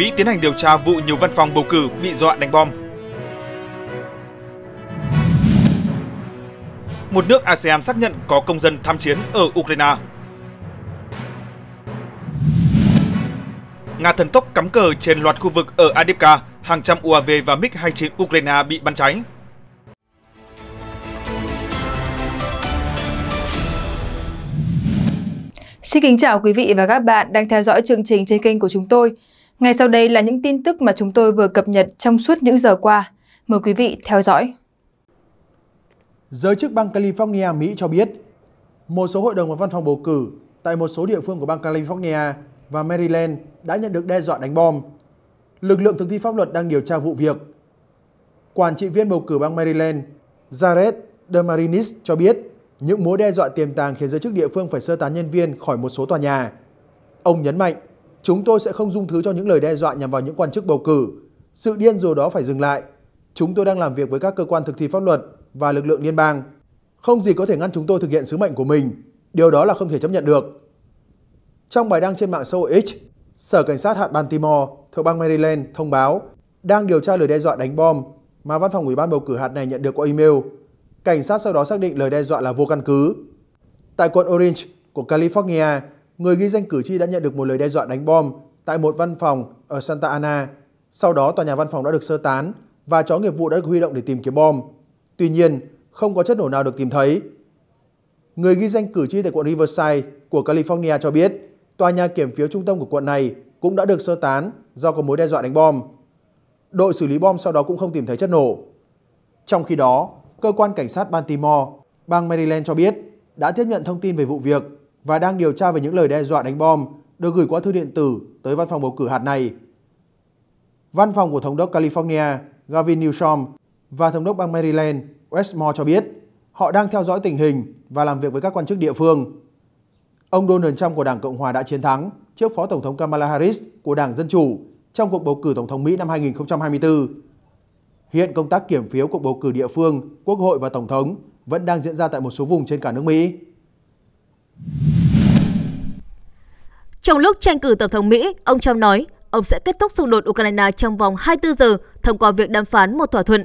Mỹ tiến hành điều tra vụ nhiều văn phòng bầu cử bị dọa đánh bom. Một nước ASEAN xác nhận có công dân tham chiến ở Ukraine. Nga thần tốc cắm cờ trên loạt khu vực ở Adipka, hàng trăm UAV và MiG-29 Ukraine bị bắn cháy. Xin kính chào quý vị và các bạn đang theo dõi chương trình trên kênh của chúng tôi. Ngay sau đây là những tin tức mà chúng tôi vừa cập nhật trong suốt những giờ qua. Mời quý vị theo dõi. Giới chức bang California, Mỹ cho biết, một số hội đồng và văn phòng bầu cử tại một số địa phương của bang California và Maryland đã nhận được đe dọa đánh bom. Lực lượng thực thi pháp luật đang điều tra vụ việc. Quản trị viên bầu cử bang Maryland, Jared DeMarinis cho biết những mối đe dọa tiềm tàng khiến giới chức địa phương phải sơ tán nhân viên khỏi một số tòa nhà. Ông nhấn mạnh Chúng tôi sẽ không dung thứ cho những lời đe dọa nhằm vào những quan chức bầu cử. Sự điên rồ đó phải dừng lại. Chúng tôi đang làm việc với các cơ quan thực thi pháp luật và lực lượng liên bang. Không gì có thể ngăn chúng tôi thực hiện sứ mệnh của mình. Điều đó là không thể chấp nhận được. Trong bài đăng trên mạng xã hội X, Sở Cảnh sát hạt Baltimore thuộc bang Maryland thông báo đang điều tra lời đe dọa đánh bom mà văn phòng ủy ban bầu cử hạt này nhận được qua email. Cảnh sát sau đó xác định lời đe dọa là vô căn cứ. Tại quận Orange của California, người ghi danh cử tri đã nhận được một lời đe dọa đánh bom tại một văn phòng ở Santa Ana. Sau đó tòa nhà văn phòng đã được sơ tán và chó nghiệp vụ đã được huy động để tìm kiếm bom. Tuy nhiên, không có chất nổ nào được tìm thấy. Người ghi danh cử tri tại quận Riverside của California cho biết tòa nhà kiểm phiếu trung tâm của quận này cũng đã được sơ tán do có mối đe dọa đánh bom. Đội xử lý bom sau đó cũng không tìm thấy chất nổ. Trong khi đó, cơ quan cảnh sát Baltimore, bang Maryland cho biết đã tiếp nhận thông tin về vụ việc và đang điều tra về những lời đe dọa đánh bom được gửi qua thư điện tử tới văn phòng bầu cử hạt này. Văn phòng của Thống đốc California Gavin Newsom và Thống đốc bang Maryland Westmore cho biết họ đang theo dõi tình hình và làm việc với các quan chức địa phương. Ông Donald Trump của Đảng Cộng Hòa đã chiến thắng trước Phó Tổng thống Kamala Harris của Đảng Dân Chủ trong cuộc bầu cử Tổng thống Mỹ năm 2024. Hiện công tác kiểm phiếu cuộc bầu cử địa phương, Quốc hội và Tổng thống vẫn đang diễn ra tại một số vùng trên cả nước Mỹ. Trong lúc tranh cử Tổng thống Mỹ, ông Trump nói ông sẽ kết thúc xung đột Ukraine trong vòng 24 giờ thông qua việc đàm phán một thỏa thuận.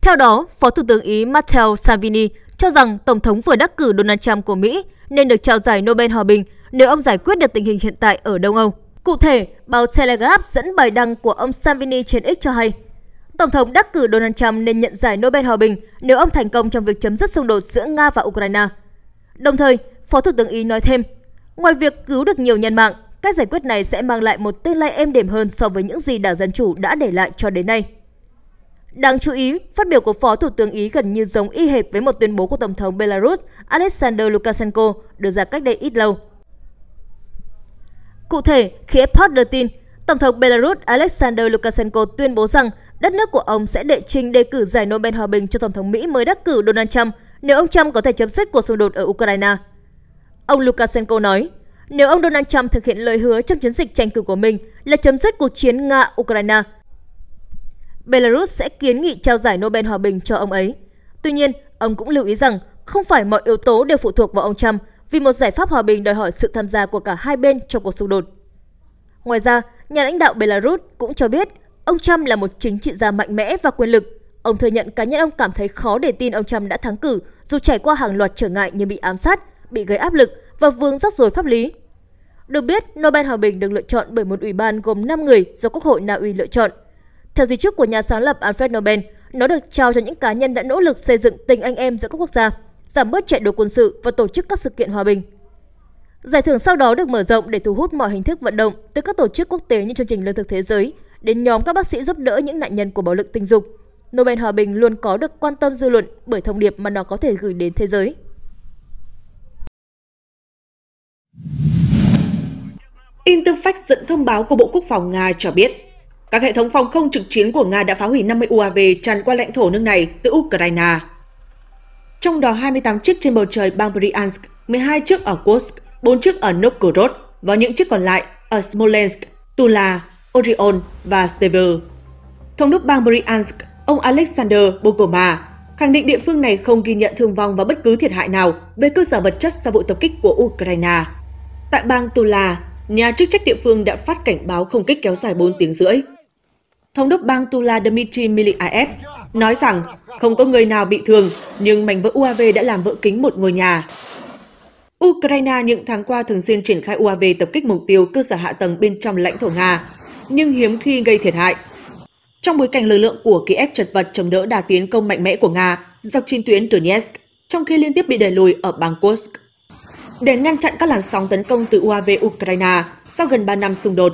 Theo đó, Phó Thủ tướng Ý Matteo Salvini cho rằng Tổng thống vừa đắc cử Donald Trump của Mỹ nên được trao giải Nobel Hòa Bình nếu ông giải quyết được tình hình hiện tại ở Đông Âu. Cụ thể, báo Telegraph dẫn bài đăng của ông Salvini trên X cho hay, Tổng thống đắc cử Donald Trump nên nhận giải Nobel Hòa Bình nếu ông thành công trong việc chấm dứt xung đột giữa Nga và Ukraine. Đồng thời, Phó Thủ tướng Ý nói thêm, Ngoài việc cứu được nhiều nhân mạng, cách giải quyết này sẽ mang lại một tương lai êm đềm hơn so với những gì Đảng Dân Chủ đã để lại cho đến nay. Đáng chú ý, phát biểu của Phó Thủ tướng Ý gần như giống y hệt với một tuyên bố của Tổng thống Belarus Alexander Lukashenko đưa ra cách đây ít lâu. Cụ thể, khi Epoch đưa tin, Tổng thống Belarus Alexander Lukashenko tuyên bố rằng đất nước của ông sẽ đệ trình đề cử giải Nobel Hòa bình cho Tổng thống Mỹ mới đắc cử Donald Trump nếu ông Trump có thể chấm dứt cuộc xung đột ở Ukraine. Ông Lukashenko nói, nếu ông Donald Trump thực hiện lời hứa trong chiến dịch tranh cử của mình là chấm dứt cuộc chiến Nga-Ukraine, Belarus sẽ kiến nghị trao giải Nobel Hòa Bình cho ông ấy. Tuy nhiên, ông cũng lưu ý rằng không phải mọi yếu tố đều phụ thuộc vào ông Trump vì một giải pháp hòa bình đòi hỏi sự tham gia của cả hai bên trong cuộc xung đột. Ngoài ra, nhà lãnh đạo Belarus cũng cho biết ông Trump là một chính trị gia mạnh mẽ và quyền lực. Ông thừa nhận cá nhân ông cảm thấy khó để tin ông Trump đã thắng cử dù trải qua hàng loạt trở ngại như bị ám sát, bị gây áp lực và vướng rắc rối pháp lý. Được biết, Nobel Hòa Bình được lựa chọn bởi một ủy ban gồm 5 người do Quốc hội Na Uy lựa chọn. Theo di chúc của nhà sáng lập Alfred Nobel, nó được trao cho những cá nhân đã nỗ lực xây dựng tình anh em giữa các quốc gia, giảm bớt chạy đua quân sự và tổ chức các sự kiện hòa bình. Giải thưởng sau đó được mở rộng để thu hút mọi hình thức vận động từ các tổ chức quốc tế như chương trình lương thực thế giới đến nhóm các bác sĩ giúp đỡ những nạn nhân của bạo lực tình dục. Nobel Hòa Bình luôn có được quan tâm dư luận bởi thông điệp mà nó có thể gửi đến thế giới. Interfax dẫn thông báo của Bộ Quốc phòng Nga cho biết, các hệ thống phòng không trực chiến của Nga đã phá hủy 50 UAV tràn qua lãnh thổ nước này từ Ukraine. Trong đó 28 chiếc trên bầu trời bang Bryansk, 12 chiếc ở Kursk, 4 chiếc ở Novgorod và những chiếc còn lại ở Smolensk, Tula, Orion và Stever. Thống đốc bang Bryansk, ông Alexander Bogoma, khẳng định địa phương này không ghi nhận thương vong và bất cứ thiệt hại nào về cơ sở vật chất sau vụ tập kích của Ukraine. Tại bang Tula, nhà chức trách địa phương đã phát cảnh báo không kích kéo dài 4 tiếng rưỡi. Thống đốc bang Tula Dmitry Miliaev nói rằng không có người nào bị thương, nhưng mảnh vỡ UAV đã làm vỡ kính một ngôi nhà. Ukraine những tháng qua thường xuyên triển khai UAV tập kích mục tiêu cơ sở hạ tầng bên trong lãnh thổ Nga, nhưng hiếm khi gây thiệt hại. Trong bối cảnh lực lượng của Kiev chật vật chống đỡ đà tiến công mạnh mẽ của Nga dọc trên tuyến Donetsk, trong khi liên tiếp bị đẩy lùi ở bang Kursk để ngăn chặn các làn sóng tấn công từ UAV Ukraine sau gần 3 năm xung đột.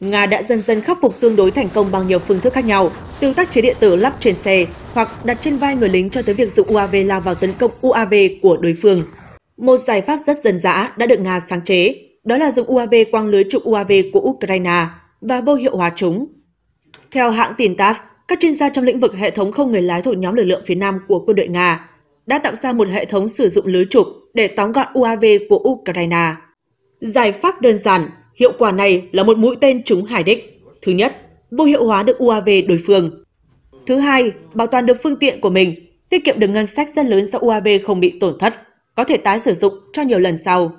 Nga đã dần dần khắc phục tương đối thành công bằng nhiều phương thức khác nhau, từ tác chế điện tử lắp trên xe hoặc đặt trên vai người lính cho tới việc dùng UAV lao vào tấn công UAV của đối phương. Một giải pháp rất dân dã đã được Nga sáng chế, đó là dùng UAV quang lưới trục UAV của Ukraine và vô hiệu hóa chúng. Theo hãng tin TASS, các chuyên gia trong lĩnh vực hệ thống không người lái thuộc nhóm lực lượng phía Nam của quân đội Nga đã tạo ra một hệ thống sử dụng lưới trục để tóm gọn UAV của Ukraine. Giải pháp đơn giản, hiệu quả này là một mũi tên trúng hải đích. Thứ nhất, vô hiệu hóa được UAV đối phương. Thứ hai, bảo toàn được phương tiện của mình, tiết kiệm được ngân sách rất lớn do UAV không bị tổn thất, có thể tái sử dụng cho nhiều lần sau.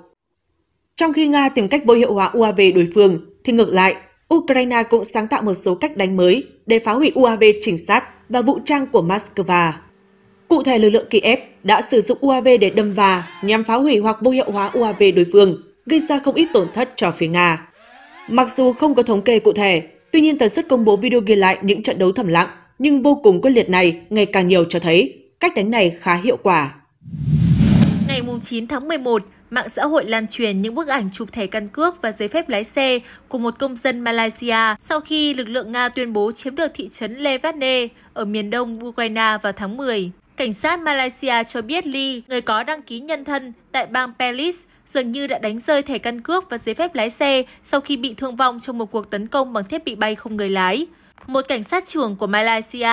Trong khi Nga tìm cách vô hiệu hóa UAV đối phương, thì ngược lại, Ukraine cũng sáng tạo một số cách đánh mới để phá hủy UAV trinh sát và vũ trang của Moscow. Cụ thể, lực lượng Kiev đã sử dụng UAV để đâm và nhằm phá hủy hoặc vô hiệu hóa UAV đối phương, gây ra không ít tổn thất cho phía Nga. Mặc dù không có thống kê cụ thể, tuy nhiên tần suất công bố video ghi lại những trận đấu thầm lặng nhưng vô cùng quyết liệt này ngày càng nhiều cho thấy cách đánh này khá hiệu quả. Ngày 9 tháng 11, mạng xã hội lan truyền những bức ảnh chụp thẻ căn cước và giấy phép lái xe của một công dân Malaysia sau khi lực lượng Nga tuyên bố chiếm được thị trấn Levadne ở miền đông Ukraine vào tháng 10. Cảnh sát Malaysia cho biết Lee, người có đăng ký nhân thân tại bang Perlis, dường như đã đánh rơi thẻ căn cước và giấy phép lái xe sau khi bị thương vong trong một cuộc tấn công bằng thiết bị bay không người lái. Một cảnh sát trưởng của Malaysia,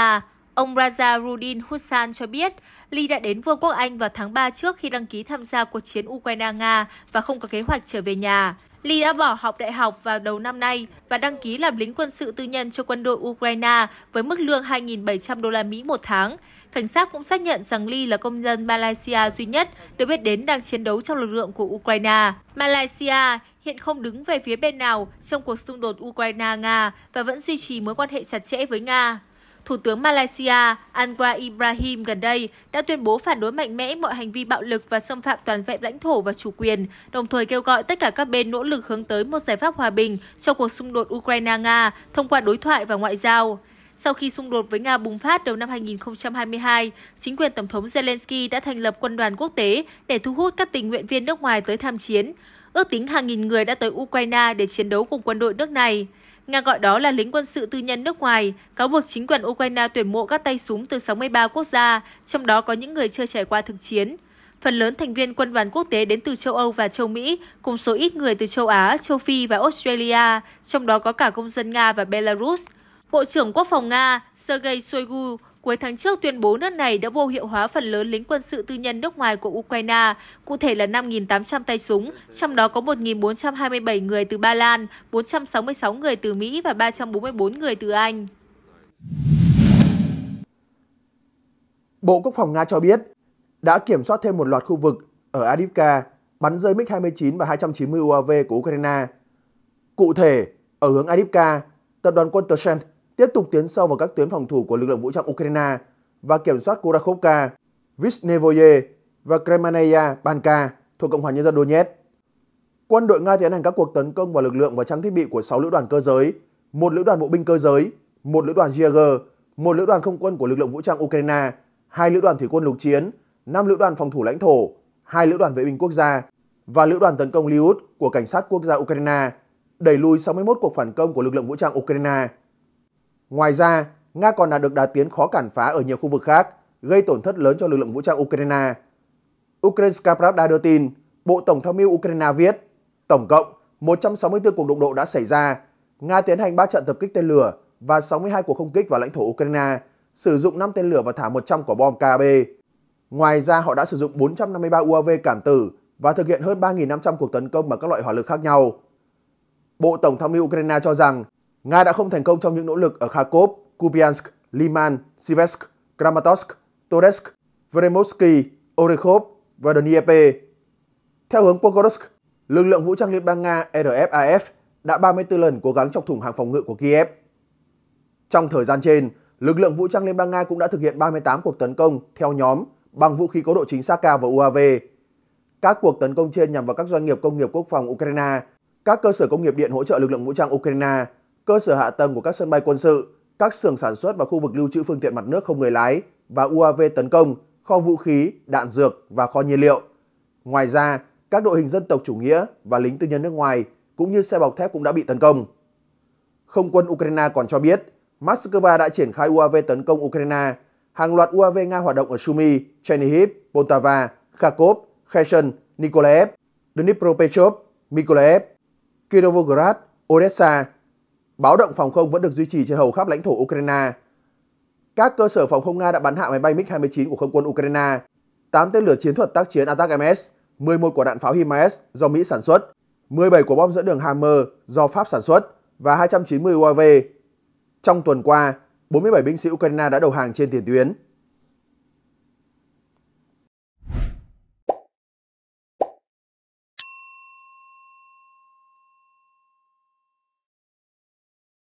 ông Rudin Hussan cho biết Lee đã đến Vương quốc Anh vào tháng 3 trước khi đăng ký tham gia cuộc chiến Ukraine-Nga và không có kế hoạch trở về nhà. Li đã bỏ học đại học vào đầu năm nay và đăng ký làm lính quân sự tư nhân cho quân đội Ukraine với mức lương 2.700 đô la Mỹ một tháng. Cảnh sát cũng xác nhận rằng Li là công dân Malaysia duy nhất được biết đến đang chiến đấu trong lực lượng của Ukraine. Malaysia hiện không đứng về phía bên nào trong cuộc xung đột Ukraine-Nga và vẫn duy trì mối quan hệ chặt chẽ với Nga. Thủ tướng Malaysia Anwar Ibrahim gần đây đã tuyên bố phản đối mạnh mẽ mọi hành vi bạo lực và xâm phạm toàn vẹn lãnh thổ và chủ quyền, đồng thời kêu gọi tất cả các bên nỗ lực hướng tới một giải pháp hòa bình cho cuộc xung đột Ukraine-Nga thông qua đối thoại và ngoại giao. Sau khi xung đột với Nga bùng phát đầu năm 2022, chính quyền Tổng thống Zelensky đã thành lập quân đoàn quốc tế để thu hút các tình nguyện viên nước ngoài tới tham chiến. Ước tính hàng nghìn người đã tới Ukraine để chiến đấu cùng quân đội nước này. Nga gọi đó là lính quân sự tư nhân nước ngoài, cáo buộc chính quyền Ukraine tuyển mộ các tay súng từ 63 quốc gia, trong đó có những người chưa trải qua thực chiến. Phần lớn thành viên quân đoàn quốc tế đến từ châu Âu và châu Mỹ, cùng số ít người từ châu Á, châu Phi và Australia, trong đó có cả công dân Nga và Belarus. Bộ trưởng Quốc phòng Nga Sergei Shoigu cuối tháng trước tuyên bố nước này đã vô hiệu hóa phần lớn lính quân sự tư nhân nước ngoài của Ukraine, cụ thể là 5.800 tay súng, trong đó có 1.427 người từ Ba Lan, 466 người từ Mỹ và 344 người từ Anh. Bộ Quốc phòng Nga cho biết đã kiểm soát thêm một loạt khu vực ở Adivka bắn rơi MiG-29 và 290 UAV của Ukraine. Cụ thể, ở hướng Adivka, tập đoàn quân Tersen tiếp tục tiến sâu vào các tuyến phòng thủ của lực lượng vũ trang Ukraine và kiểm soát Kurakhovka, Visnevoye và Kremanaya Banka thuộc Cộng hòa Nhân dân Donetsk. Quân đội Nga tiến hành các cuộc tấn công vào lực lượng và trang thiết bị của 6 lữ đoàn cơ giới, một lữ đoàn bộ binh cơ giới, một lữ đoàn Jaeger, một lữ đoàn không quân của lực lượng vũ trang Ukraine, hai lữ đoàn thủy quân lục chiến, năm lữ đoàn phòng thủ lãnh thổ, hai lữ đoàn vệ binh quốc gia và lữ đoàn tấn công Liud của cảnh sát quốc gia Ukraine, đẩy lùi 61 cuộc phản công của lực lượng vũ trang Ukraine. Ngoài ra, Nga còn là được đà tiến khó cản phá ở nhiều khu vực khác, gây tổn thất lớn cho lực lượng vũ trang Ukraine. Ukrainska Pravda đưa tin, Bộ Tổng tham mưu Ukraine viết, tổng cộng 164 cuộc đụng độ đã xảy ra, Nga tiến hành 3 trận tập kích tên lửa và 62 cuộc không kích vào lãnh thổ Ukraine, sử dụng 5 tên lửa và thả 100 quả bom KB. Ngoài ra, họ đã sử dụng 453 UAV cảm tử và thực hiện hơn 3.500 cuộc tấn công bằng các loại hỏa lực khác nhau. Bộ Tổng tham mưu Ukraine cho rằng Nga đã không thành công trong những nỗ lực ở Kharkov, Kupiansk, Liman, Sivetsk, Kramatorsk, Toretsk, Vremovsky, Orekhov và Dnieper. Theo hướng Pokrovsk, lực lượng vũ trang Liên bang Nga RFAF đã 34 lần cố gắng chọc thủng hàng phòng ngự của Kiev. Trong thời gian trên, lực lượng vũ trang Liên bang Nga cũng đã thực hiện 38 cuộc tấn công theo nhóm bằng vũ khí có độ chính xác cao và UAV. Các cuộc tấn công trên nhằm vào các doanh nghiệp công nghiệp quốc phòng Ukraine, các cơ sở công nghiệp điện hỗ trợ lực lượng vũ trang Ukraine, cơ sở hạ tầng của các sân bay quân sự, các xưởng sản xuất và khu vực lưu trữ phương tiện mặt nước không người lái và UAV tấn công, kho vũ khí, đạn dược và kho nhiên liệu. Ngoài ra, các đội hình dân tộc chủ nghĩa và lính tư nhân nước ngoài cũng như xe bọc thép cũng đã bị tấn công. Không quân Ukraine còn cho biết, Moscow đã triển khai UAV tấn công Ukraine, hàng loạt UAV Nga hoạt động ở Sumy, Chernihiv, Poltava, Kharkov, Kherson, Nikolaev, Dnipropetrovsk, Mykolaiv, Kirovograd, Odessa Báo động phòng không vẫn được duy trì trên hầu khắp lãnh thổ Ukraine. Các cơ sở phòng không Nga đã bắn hạ máy bay MiG-29 của không quân Ukraine, 8 tên lửa chiến thuật tác chiến Attack-MS, 11 quả đạn pháo HIMARS do Mỹ sản xuất, 17 quả bom dẫn đường Hammer do Pháp sản xuất và 290 UAV. Trong tuần qua, 47 binh sĩ Ukraine đã đầu hàng trên tiền tuyến.